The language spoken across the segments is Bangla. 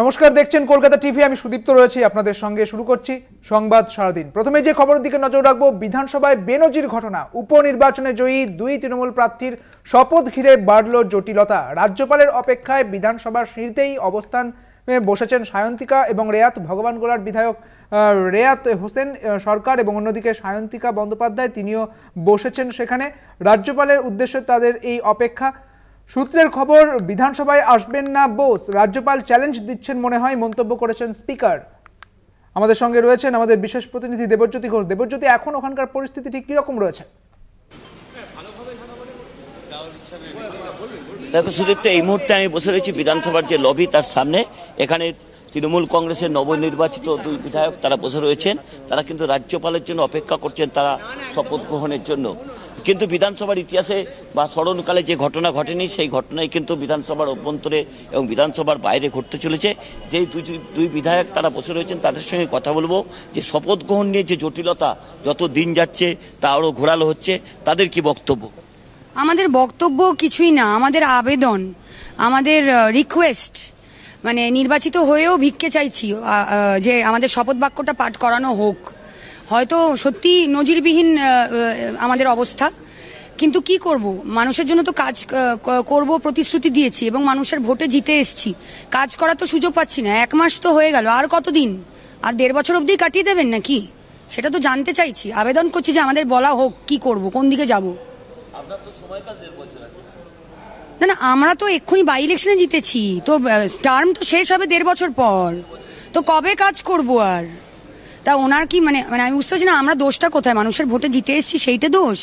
নমস্কার দেখছেন কলকাতা টিভি আমি সুদীপ্ত রয়েছি আপনাদের সঙ্গে শুরু করছি সংবাদ সারাদিন প্রথমে যে খবরের দিকে নজর রাখবো বিধানসভায় বেনজির ঘটনা উপনির্বাচনে জয়ী দুই তৃণমূল প্রার্থীর শপথ ঘিরে বাড়ল জটিলতা রাজ্যপালের অপেক্ষায় বিধানসভার শিরতেই অবস্থান বসেছেন সায়ন্তিকা এবং রেয়াত ভগবানগোলার বিধায়ক রেয়াত হোসেন সরকার এবং অন্যদিকে সায়ন্তিকা বন্দ্যোপাধ্যায় তিনিও বসেছেন সেখানে রাজ্যপালের উদ্দেশ্যে তাদের এই অপেক্ষা সূত্রের খবর বিধানসভায় আসবেন না বোস রাজ্যপাল চ্যালেঞ্জ দিচ্ছেন মনে হয় মন্তব্য করেছেন স্পিকার আমাদের সঙ্গে রয়েছেন আমাদের বিশেষ প্রতিনিধি দেবজ্যোতি ঘোষ দেবজ্যোতি এখন ওখানকার পরিস্থিতি ঠিক কীরকম রয়েছে দেখো সুদীপ্ত এই মুহূর্তে আমি বসে রয়েছি বিধানসভার যে লবি তার সামনে এখানে তৃণমূল কংগ্রেসের নবনির্বাচিত দুই বিধায়ক তারা বসে রয়েছেন তারা কিন্তু রাজ্যপালের জন্য অপেক্ষা করছেন তারা শপথ গ্রহণের জন্য কিন্তু বিধানসভার ইতিহাসে বা স্মরণকালে যে ঘটনা ঘটেনি সেই ঘটনাই কিন্তু বিধানসভার অভ্যন্তরে এবং বিধানসভার বাইরে ঘটতে চলেছে যেই দুই দুই বিধায়ক তারা বসে রয়েছেন তাদের সঙ্গে কথা বলবো যে শপথ গ্রহণ নিয়ে যে জটিলতা যত দিন যাচ্ছে তা আরও ঘোরালো হচ্ছে তাদের কি বক্তব্য আমাদের বক্তব্য কিছুই না আমাদের আবেদন আমাদের রিকোয়েস্ট মানে নির্বাচিত হয়েও ভিক্ষে চাইছি যে আমাদের শপথ বাক্যটা পাঠ করানো হোক হয়তো সত্যি নজিরবিহীন আমাদের অবস্থা কিন্তু কি করব মানুষের জন্য তো কাজ করব প্রতিশ্রুতি দিয়েছি এবং মানুষের ভোটে জিতে এসছি কাজ করার তো সুযোগ পাচ্ছি না এক মাস তো হয়ে গেল আর কতদিন আর দেড় বছর অবধি কাটিয়ে দেবেন নাকি সেটা তো জানতে চাইছি আবেদন করছি যে আমাদের বলা হোক কি করব কোন দিকে যাব না না আমরা তো এক্ষুনি বাই ইলেকশনে জিতেছি তো টার্ম তো শেষ হবে দেড় বছর পর তো কবে কাজ করব আর তা ওনার কি মানে মানে আমি বুঝতে না আমরা দোষটা কোথায় মানুষের ভোটে জিতে এসেছি সেইটা দোষ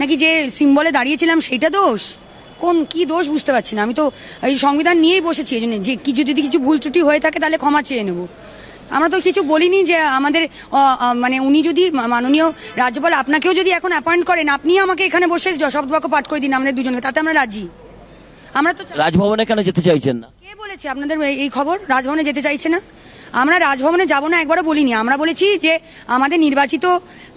নাকি যে সিম্বলে দাঁড়িয়েছিলাম সেইটা দোষ কোন কি দোষ বুঝতে পারছি না আমি তো এই সংবিধান নিয়েই বসেছি এই জন্য যে কিছু যদি কিছু ভুল ত্রুটি হয়ে থাকে তাহলে ক্ষমা চেয়ে নেবো আমরা তো কিছু বলিনি যে আমাদের মানে উনি যদি মাননীয় রাজ্যপাল আপনাকেও যদি এখন অ্যাপয়েন্ট করেন আপনি আমাকে এখানে বসে শব্দবাক্য পাঠ করে দিন আমাদের দুজনকে তাতে আমরা রাজি আমরা তো রাজভবনে কেন যেতে চাইছেন না কে বলেছে আপনাদের এই খবর রাজভবনে যেতে চাইছে না আমরা রাজভবনে যাব না একবারও বলিনি আমরা বলেছি যে আমাদের নির্বাচিত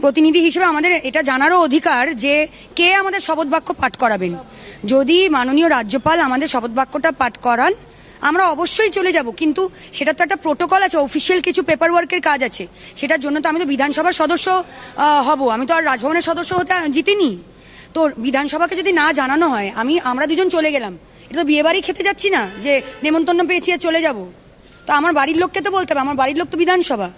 প্রতিনিধি হিসেবে আমাদের এটা জানারও অধিকার যে কে আমাদের শপথ বাক্য পাঠ করাবেন যদি মাননীয় রাজ্যপাল আমাদের শপথ বাক্যটা পাঠ করান আমরা অবশ্যই চলে যাব কিন্তু সেটা তো একটা প্রোটোকল আছে অফিসিয়াল কিছু পেপার ওয়ার্কের কাজ আছে সেটার জন্য তো আমি তো বিধানসভার সদস্য হব আমি তো আর রাজভবনের সদস্য হতে জিতিনি তো বিধানসভাকে যদি না জানানো হয় আমি আমরা দুজন চলে গেলাম এটা তো বিয়েবাড়ি খেতে যাচ্ছি না যে নেমন্তন্ন পেয়েছি আর চলে যাবো তো আমার বাড়ির লোককে তো বলতে হবে আমার বাড়ির লোক তো বিধানসভা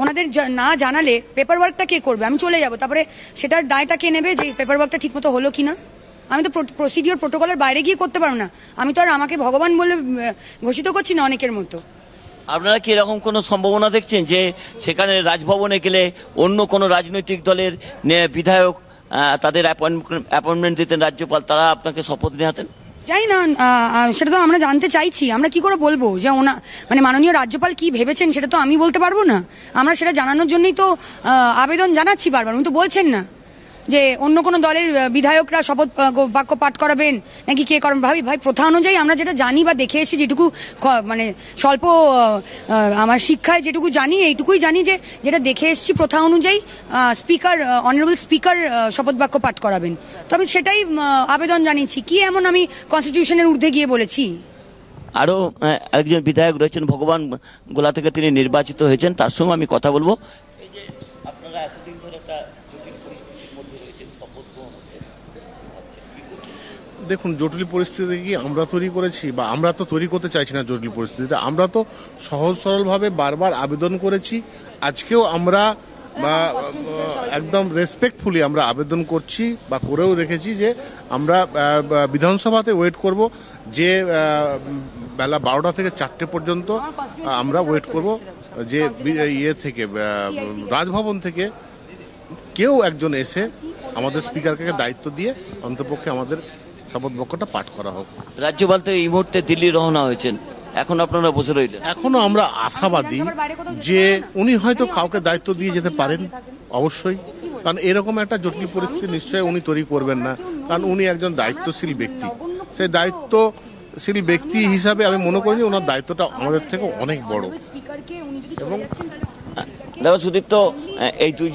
ওনাদের না জানালে পেপার ওয়ার্কটা কে করবে আমি চলে যাব তারপরে সেটার দায়টা কে নেবে যে পেপার ওয়ার্কটা ঠিকমতো হলো কি না আমি তো প্রসিডিওর প্রোটোকলের বাইরে গিয়ে করতে পারবো না আমি তো আর আমাকে ভগবান বলে ঘোষিত করছি না অনেকের মতো আপনারা কি এরকম কোনো সম্ভাবনা দেখছেন যে সেখানে রাজভবনে গেলে অন্য কোনো রাজনৈতিক দলের বিধায়ক তাদের অ্যাপয়েন্টমেন্ট দিতেন রাজ্যপাল তারা আপনাকে শপথ নেওয়াতেন জানি না সেটা তো আমরা জানতে চাইছি আমরা কি করে বলবো যে ওনা মানে মাননীয় রাজ্যপাল কি ভেবেছেন সেটা তো আমি বলতে পারবো না আমরা সেটা জানানোর জন্যই তো আবেদন জানাচ্ছি বারবার উনি তো বলছেন না যে অন্য কোনো দলের বিধায়করা শপথ বাক্য পাঠ করাবেন নাকি কে করেন ভাবি ভাই প্রথা অনুযায়ী আমরা যেটা জানি বা দেখে এসেছি যেটুকু মানে স্বল্প আমার শিক্ষায় যেটুকু জানি এইটুকুই জানি যে যেটা দেখে এসেছি প্রথা অনুযায়ী স্পিকার অনারেবল স্পিকার শপথ বাক্য পাঠ করাবেন তবে সেটাই আবেদন জানিয়েছি কি এমন আমি কনস্টিটিউশনের ঊর্ধ্বে গিয়ে বলেছি আরও একজন বিধায়ক রয়েছেন ভগবান গোলা থেকে তিনি নির্বাচিত হয়েছেন তার সঙ্গে আমি কথা বলবো দেখুন জটিল পরিস্থিতি কি আমরা তৈরি করেছি বা আমরা তো তৈরি করতে চাইছি না জটিল পরিস্থিতিটা আমরা তো সহজ সরলভাবে বারবার আবেদন করেছি আজকেও আমরা বা একদম রেসপেক্টফুলি আমরা আবেদন করছি বা করেও রেখেছি যে আমরা বিধানসভাতে ওয়েট করব যে বেলা বারোটা থেকে চারটে পর্যন্ত আমরা ওয়েট করব যে ইয়ে থেকে রাজভবন থেকে কেউ একজন এসে আমাদের স্পিকারকে দায়িত্ব দিয়ে অন্তপক্ষে আমাদের শপথ বাক্যটা পাঠ করা হোক রাজ্যপাল তো এই মুহূর্তে দিল্লি রওনা হয়েছেন এখন আপনারা বসে রইলেন এখনো আমরা আশাবাদী যে উনি হয়তো কাউকে দায়িত্ব দিয়ে যেতে পারেন অবশ্যই কারণ এরকম একটা জটিল পরিস্থিতি নিশ্চয়ই উনি তৈরি করবেন না কারণ উনি একজন দায়িত্বশীল ব্যক্তি সেই দায়িত্বশীল ব্যক্তি হিসাবে আমি মনে করি যে ওনার দায়িত্বটা আমাদের থেকে অনেক বড় এবং দেখো সুদীপ্ত এই দুই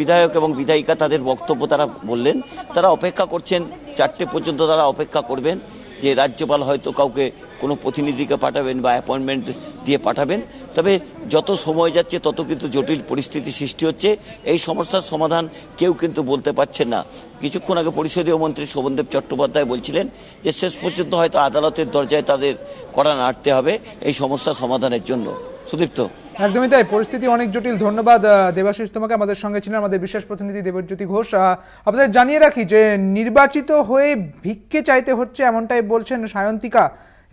বিধায়ক এবং বিধায়িকা তাদের বক্তব্য তারা বললেন তারা অপেক্ষা করছেন চারটে পর্যন্ত তারা অপেক্ষা করবেন যে রাজ্যপাল হয়তো কাউকে কোনো প্রতিনিধিকে পাঠাবেন বা অ্যাপয়েন্টমেন্ট দিয়ে পাঠাবেন তবে যত সময় যাচ্ছে তত কিন্তু জটিল পরিস্থিতি সৃষ্টি হচ্ছে এই সমস্যার সমাধান কেউ কিন্তু বলতে পারছেন না কিছুক্ষণ আগে পরিষদীয় মন্ত্রী শোভনদেব চট্টোপাধ্যায় বলছিলেন যে শেষ পর্যন্ত হয়তো আদালতের দরজায় তাদের কড়া নাড়তে হবে এই সমস্যা সমাধানের জন্য সুদীপ্ত একদমই তাই পরিস্থিতি অনেক জটিল ধন্যবাদ দেবাশিস তোমাকে আমাদের সঙ্গে ছিলেন আমাদের বিশেষ প্রতিনিধি দেবজ্যোতি ঘোষ আপনাদের জানিয়ে রাখি যে নির্বাচিত হয়ে ভিক্ষে চাইতে হচ্ছে এমনটাই বলছেন সায়ন্তিকা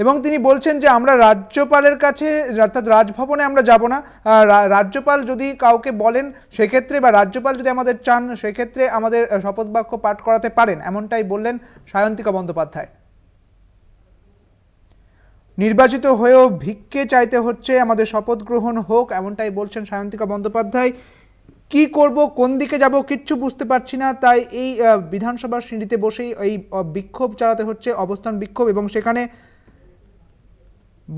এবং তিনি বলছেন যে আমরা রাজ্যপালের কাছে অর্থাৎ রাজভবনে আমরা যাব না রাজ্যপাল যদি কাউকে বলেন সেক্ষেত্রে বা রাজ্যপাল যদি আমাদের চান সেক্ষেত্রে আমাদের শপথবাক্য পাঠ করাতে পারেন এমনটাই বললেন সায়ন্তিকা বন্দ্যোপাধ্যায় নির্বাচিত হয়েও ভিক্ষে চাইতে হচ্ছে আমাদের শপথ গ্রহণ হোক এমনটাই বলছেন সায়ন্তিকা বন্দ্যোপাধ্যায় কি করব কোন দিকে যাব কিচ্ছু বুঝতে পারছি না তাই এই বিধানসভার সিঁড়িতে বসেই এই বিক্ষোভ চালাতে হচ্ছে অবস্থান বিক্ষোভ এবং সেখানে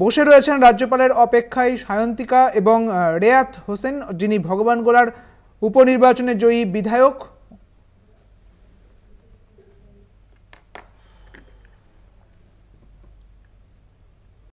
বসে রয়েছেন রাজ্যপালের অপেক্ষায় সায়ন্তিকা এবং রেয়াত হোসেন যিনি ভগবান গোলার উপনির্বাচনে জয়ী বিধায়ক